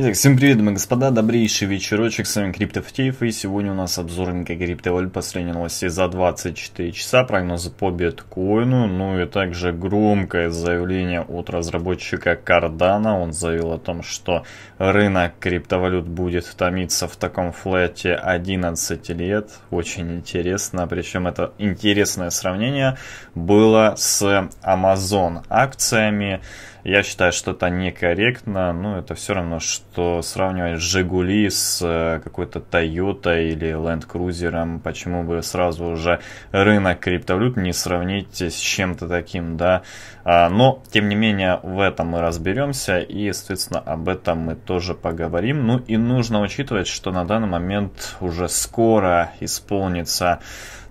Итак, всем привет, мои господа, добрейший вечерочек, с вами Криптофтеев, и сегодня у нас обзор рынка криптовалют, последние новости за 24 часа, прогнозы по биткоину, ну и также громкое заявление от разработчика Cardano, он заявил о том, что рынок криптовалют будет томиться в таком флете 11 лет, очень интересно, причем это интересное сравнение было с Amazon акциями, я считаю, что это некорректно. Ну, это все равно, что сравнивать «Жигули» с э, какой-то Toyota или Land Cruiser. Почему бы сразу уже рынок криптовалют не сравнить с чем-то таким, да? А, но, тем не менее, в этом мы разберемся и, соответственно, об этом мы тоже поговорим. Ну и нужно учитывать, что на данный момент уже скоро исполнится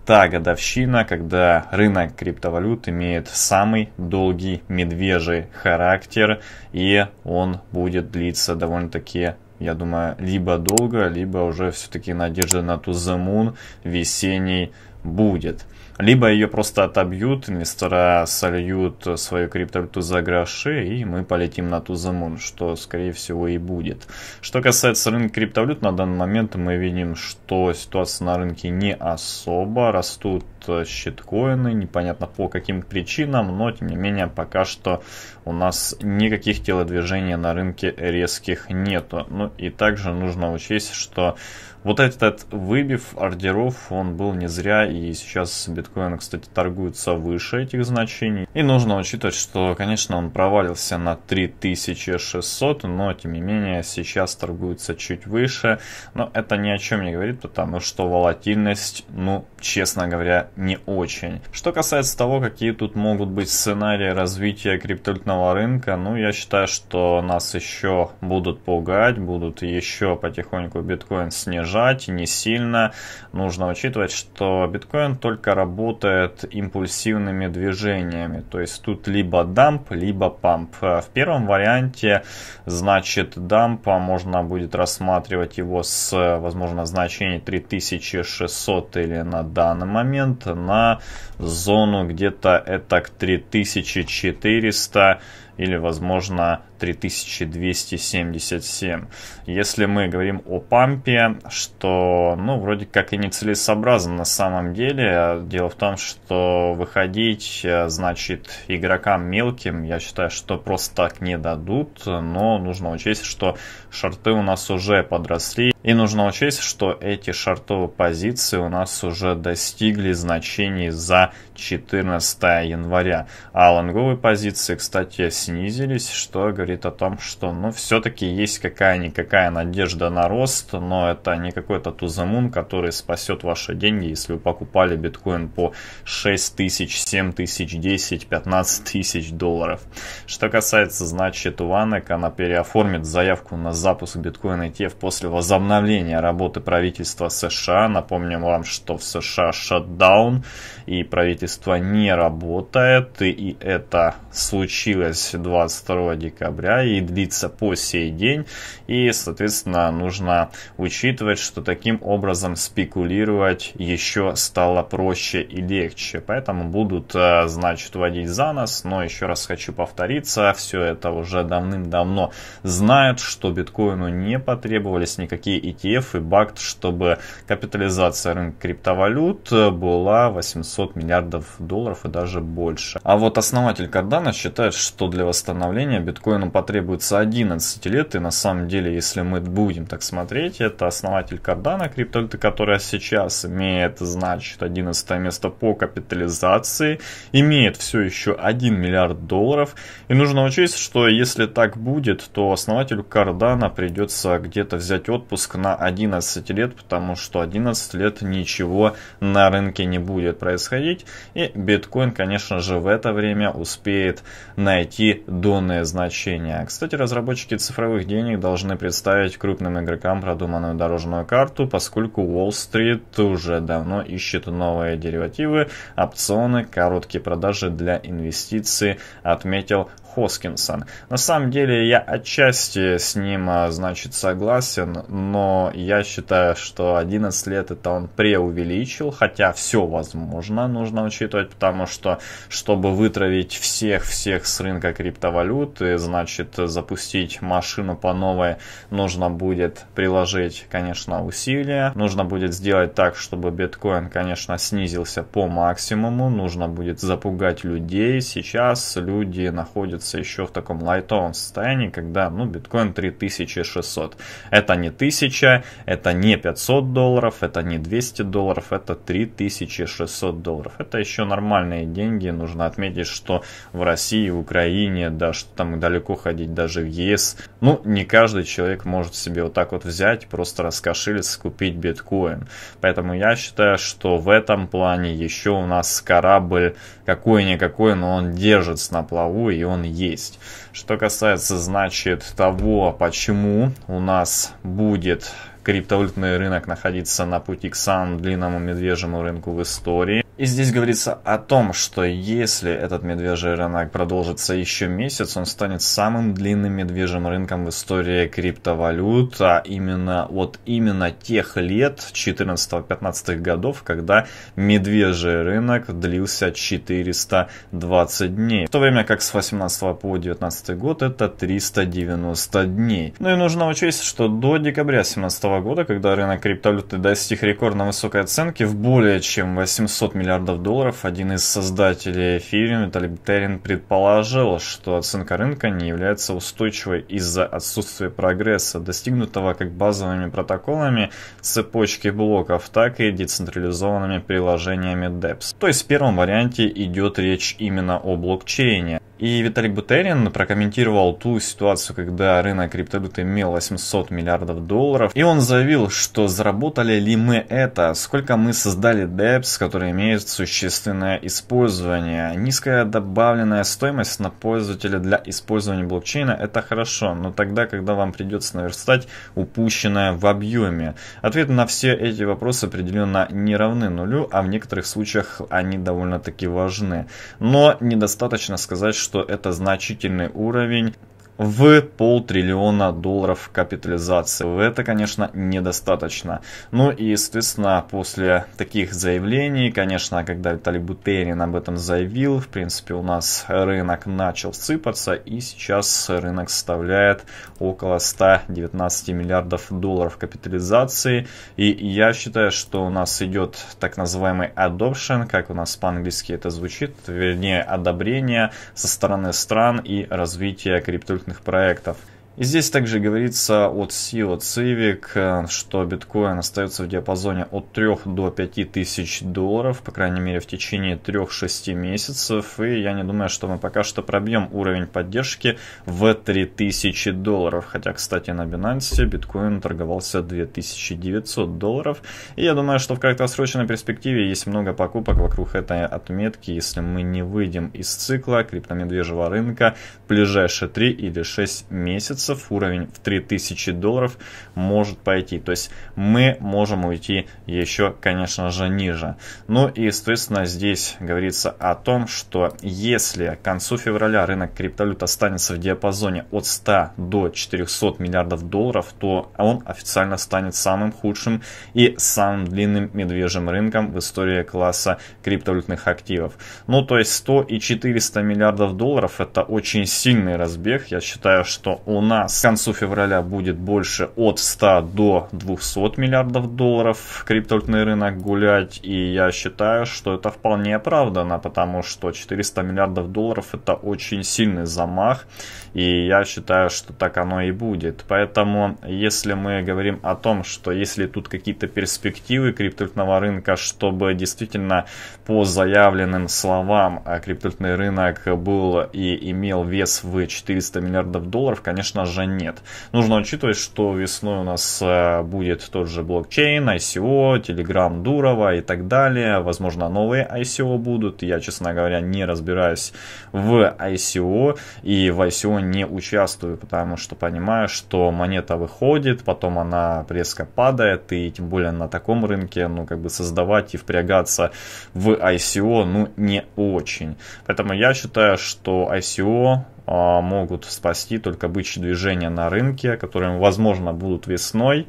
та годовщина, когда рынок криптовалют имеет самый долгий медвежий характер, и он будет длиться довольно-таки я думаю, либо долго, либо уже все-таки надежда на ту зимун, весенний будет. Либо ее просто отобьют, мистера сольют свою криптовалюту за гроши, и мы полетим на ту замун, что, скорее всего, и будет. Что касается рынка криптовалют, на данный момент мы видим, что ситуация на рынке не особо. Растут щиткоины, непонятно по каким причинам, но тем не менее пока что у нас никаких телодвижений на рынке резких нету. Ну и также нужно учесть, что вот этот выбив ордеров, он был не зря, и сейчас биткоин, кстати, торгуется выше этих значений. И нужно учитывать, что, конечно, он провалился на 3600, но, тем не менее, сейчас торгуется чуть выше. Но это ни о чем не говорит, потому что волатильность, ну, честно говоря, не очень. Что касается того, какие тут могут быть сценарии развития криптовалютного рынка, ну, я считаю, что нас еще будут пугать, будут еще потихоньку биткоин снижать, не сильно. Нужно учитывать, что биткоин только работает импульсивными движениями, то есть тут либо дамп, либо памп. А в первом варианте, значит, дампа можно будет рассматривать его с, возможно, значением 3600 или на данный момент на зону где-то это к 3400 или, возможно, 3277. Если мы говорим о пампе, что, ну, вроде как и нецелесообразно на самом деле. Дело в том, что выходить, э, значит, игрокам мелким, я считаю, что просто так не дадут, но нужно учесть, что шарты у нас уже подросли, и нужно учесть, что эти шартовые позиции у нас уже достигли значений за 14 января. А лонговые позиции, кстати, снизились, что говорит о том, что, ну, все-таки есть какая-никакая надежда на рост, но это не какой-то тузамун, который спасет ваши деньги, если вы покупали биткоин по 6 тысяч, 7 тысяч, 10, 15 тысяч долларов. Что касается, значит, Ванек, она переоформит заявку на запуск биткоин ETF после возобновления работы правительства США. Напомним вам, что в США шатдаун, и правительство не работает, и это случилось кстати, 22 декабря и длится по сей день. И, соответственно, нужно учитывать, что таким образом спекулировать еще стало проще и легче. Поэтому будут, э, значит, водить за нас. Но еще раз хочу повториться, все это уже давным-давно знают, что биткоину не потребовались никакие ETF и бакт, чтобы капитализация рынка криптовалют э, была 800 миллиардов долларов и даже больше. А вот основатель Кардана считает, что для восстановления биткоину потребуется 11 лет, и на самом деле, если мы будем так смотреть, это основатель Cardano криптовалюты, которая сейчас имеет, значит, 11 место по капитализации, имеет все еще 1 миллиард долларов, и нужно учесть, что если так будет, то основателю Cardano придется где-то взять отпуск на 11 лет, потому что 11 лет ничего на рынке не будет происходить, и биткоин, конечно же, в это время успеет найти и значения. Кстати, разработчики цифровых денег должны представить крупным игрокам продуманную дорожную карту, поскольку Уолл-стрит уже давно ищет новые деривативы, опционы, короткие продажи для инвестиций, отметил Хоскинсон. На самом деле я отчасти с ним, а, значит, согласен, но я считаю, что 11 лет это он преувеличил, хотя все возможно, нужно учитывать, потому что, чтобы вытравить всех-всех с рынка криптовалюты, значит, запустить машину по новой, нужно будет приложить, конечно, усилия, нужно будет сделать так, чтобы биткоин, конечно, снизился по максимуму, нужно будет запугать людей, сейчас люди находятся находится еще в таком лайтовом состоянии, когда, ну, биткоин 3600. Это не 1000, это не 500 долларов, это не 200 долларов, это 3600 долларов. Это еще нормальные деньги. Нужно отметить, что в России, в Украине, да, что там далеко ходить, даже в ЕС, ну, не каждый человек может себе вот так вот взять, просто раскошелиться, купить биткоин. Поэтому я считаю, что в этом плане еще у нас корабль какой-никакой, но он держится на плаву и он есть. Что касается, значит, того, почему у нас будет криптовалютный рынок находиться на пути к самому длинному медвежьему рынку в истории. И здесь говорится о том, что если этот медвежий рынок продолжится еще месяц, он станет самым длинным медвежьим рынком в истории криптовалют, а именно вот именно тех лет 14-15 годов, когда медвежий рынок длился 420 дней, в то время как с 18 по 19 год это 390 дней. Ну и нужно учесть, что до декабря 2017 года, когда рынок криптовалюты достиг рекордно высокой оценки в более чем 800 миллионов миллиардов долларов, один из создателей Ethereum, Виталий Бтерин, предположил, что оценка рынка не является устойчивой из-за отсутствия прогресса, достигнутого как базовыми протоколами цепочки блоков, так и децентрализованными приложениями DEPS. То есть в первом варианте идет речь именно о блокчейне. И Виталик Бутерин прокомментировал ту ситуацию, когда рынок криптовалюты имел 800 миллиардов долларов. И он заявил, что заработали ли мы это, сколько мы создали DEPS, которые имеют существенное использование. Низкая добавленная стоимость на пользователя для использования блокчейна – это хорошо, но тогда, когда вам придется наверстать упущенное в объеме. Ответы на все эти вопросы определенно не равны нулю, а в некоторых случаях они довольно-таки важны. Но недостаточно сказать, что что это значительный уровень в полтриллиона долларов капитализации. Это, конечно, недостаточно. Ну и, естественно, после таких заявлений, конечно, когда Виталий Бутерин об этом заявил, в принципе, у нас рынок начал сыпаться, и сейчас рынок составляет около 119 миллиардов долларов капитализации. И я считаю, что у нас идет так называемый adoption, как у нас по-английски это звучит, вернее, одобрение со стороны стран и развитие криптовалют проектов. И здесь также говорится от SEO Цивик, э, что биткоин остается в диапазоне от 3 до 5 тысяч долларов, по крайней мере в течение 3-6 месяцев. И я не думаю, что мы пока что пробьем уровень поддержки в тысячи долларов. Хотя, кстати, на Binance биткоин торговался 2900 долларов. И я думаю, что в краткосрочной перспективе есть много покупок вокруг этой отметки. Если мы не выйдем из цикла криптомедвежьего рынка в ближайшие 3 или 6 месяцев, баксов, уровень в 3000 долларов может пойти. То есть мы можем уйти еще, конечно же, ниже. Ну и, естественно, здесь говорится о том, что если к концу февраля рынок криптовалют останется в диапазоне от 100 до 400 миллиардов долларов, то он официально станет самым худшим и самым длинным медвежьим рынком в истории класса криптовалютных активов. Ну, то есть 100 и 400 миллиардов долларов это очень сильный разбег. Я считаю, что у нас нас к концу февраля будет больше от 100 до 200 миллиардов долларов криптовалютный рынок гулять, и я считаю, что это вполне оправдано, потому что 400 миллиардов долларов это очень сильный замах, и я считаю, что так оно и будет. Поэтому, если мы говорим о том, что если тут какие-то перспективы криптовалютного рынка, чтобы действительно по заявленным словам э, криптовалютный рынок был и имел вес в 400 миллиардов долларов, конечно же нет. Нужно учитывать, что весной у нас э, будет тот же блокчейн, ICO, Telegram Дурова и так далее. Возможно, новые ICO будут. Я, честно говоря, не разбираюсь в ICO и в ICO не участвую, потому что понимаю, что монета выходит, потом она резко падает, и тем более на таком рынке, ну, как бы создавать и впрягаться в ICO, ну, не очень. Поэтому я считаю, что ICO а, могут спасти только бычьи движения на рынке, которые, возможно, будут весной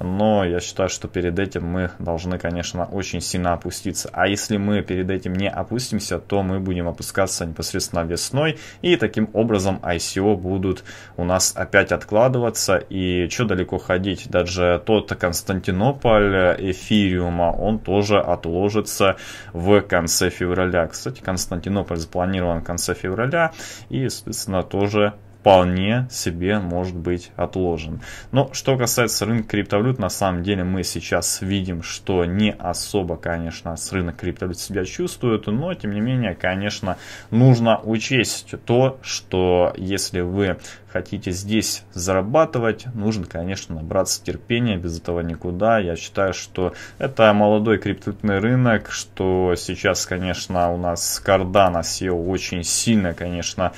но я считаю, что перед этим мы должны, конечно, очень сильно опуститься. А если мы перед этим не опустимся, то мы будем опускаться непосредственно весной, и таким образом ICO будут у нас опять откладываться, и что далеко ходить, даже тот Константинополь эфириума, он тоже отложится в конце февраля. Кстати, Константинополь запланирован в конце февраля, и, соответственно, тоже вполне себе может быть отложен. Но что касается рынка криптовалют, на самом деле мы сейчас видим, что не особо, конечно, с рынок криптовалют себя чувствует, но тем не менее, конечно, нужно учесть то, что если вы хотите здесь зарабатывать, нужно, конечно, набраться терпения, без этого никуда. Я считаю, что это молодой криптовалютный рынок, что сейчас, конечно, у нас Cardano SEO очень сильно, конечно,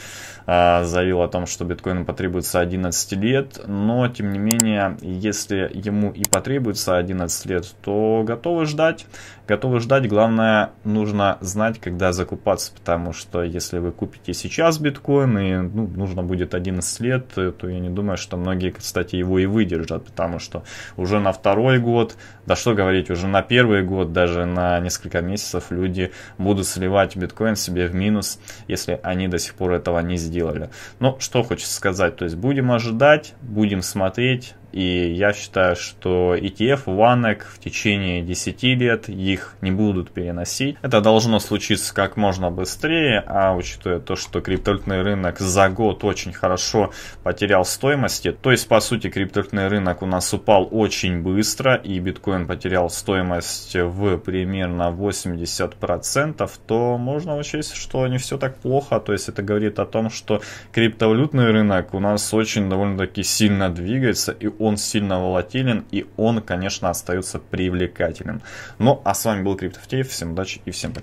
Э, заявил о том, что биткоину потребуется 11 лет, но тем не менее, если ему и потребуется 11 лет, то готовы ждать. Готовы ждать, главное, нужно знать, когда закупаться, потому что если вы купите сейчас биткоин и ну, нужно будет 11 лет, то я не думаю, что многие, кстати, его и выдержат, потому что уже на второй год, да что говорить, уже на первый год, даже на несколько месяцев люди будут сливать биткоин себе в минус, если они до сих пор этого не сделали сделали. Но что хочется сказать, то есть будем ожидать, будем смотреть, и я считаю, что ETF, WANEC в течение 10 лет их не будут переносить. Это должно случиться как можно быстрее, а учитывая то, что криптовалютный рынок за год очень хорошо потерял стоимости, то есть, по сути, криптовалютный рынок у нас упал очень быстро, и биткоин потерял стоимость в примерно 80%, то можно учесть, что не все так плохо. То есть, это говорит о том, что криптовалютный рынок у нас очень довольно-таки сильно двигается и он сильно волатилен, и он, конечно, остается привлекательным. Ну, а с вами был Криптовтеев, всем удачи и всем пока.